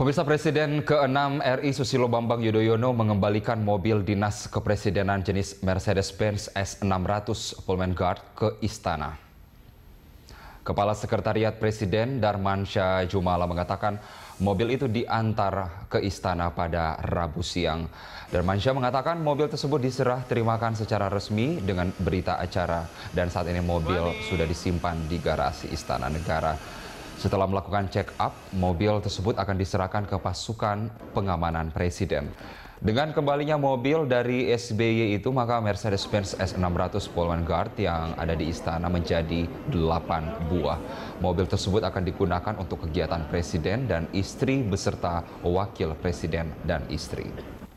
Pemirsa Presiden ke-6 RI Susilo Bambang Yudhoyono mengembalikan mobil dinas kepresidenan jenis Mercedes-Benz S600 Pullman Guard ke Istana. Kepala Sekretariat Presiden Darman Syah Jumala mengatakan mobil itu diantar ke istana pada Rabu siang. Darman Syah mengatakan mobil tersebut diserah terimakan secara resmi dengan berita acara dan saat ini mobil sudah disimpan di garasi Istana Negara. Setelah melakukan check up, mobil tersebut akan diserahkan ke pasukan pengamanan presiden. Dengan kembalinya mobil dari SBY itu, maka Mercedes-Benz S600 Pullman Guard yang ada di istana menjadi 8 buah. Mobil tersebut akan digunakan untuk kegiatan presiden dan istri beserta wakil presiden dan istri.